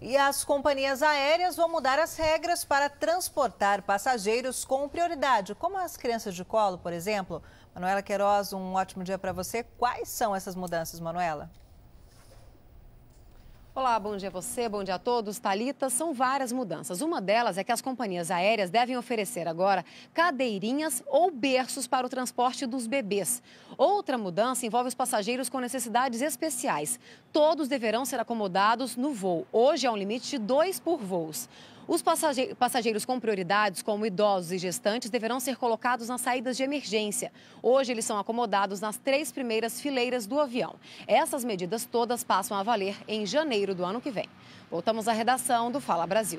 E as companhias aéreas vão mudar as regras para transportar passageiros com prioridade, como as crianças de colo, por exemplo. Manuela Queiroz, um ótimo dia para você. Quais são essas mudanças, Manuela? Olá, bom dia a você, bom dia a todos. Talita, são várias mudanças. Uma delas é que as companhias aéreas devem oferecer agora cadeirinhas ou berços para o transporte dos bebês. Outra mudança envolve os passageiros com necessidades especiais. Todos deverão ser acomodados no voo. Hoje há é um limite de dois por voos. Os passageiros com prioridades, como idosos e gestantes, deverão ser colocados nas saídas de emergência. Hoje, eles são acomodados nas três primeiras fileiras do avião. Essas medidas todas passam a valer em janeiro do ano que vem. Voltamos à redação do Fala Brasil.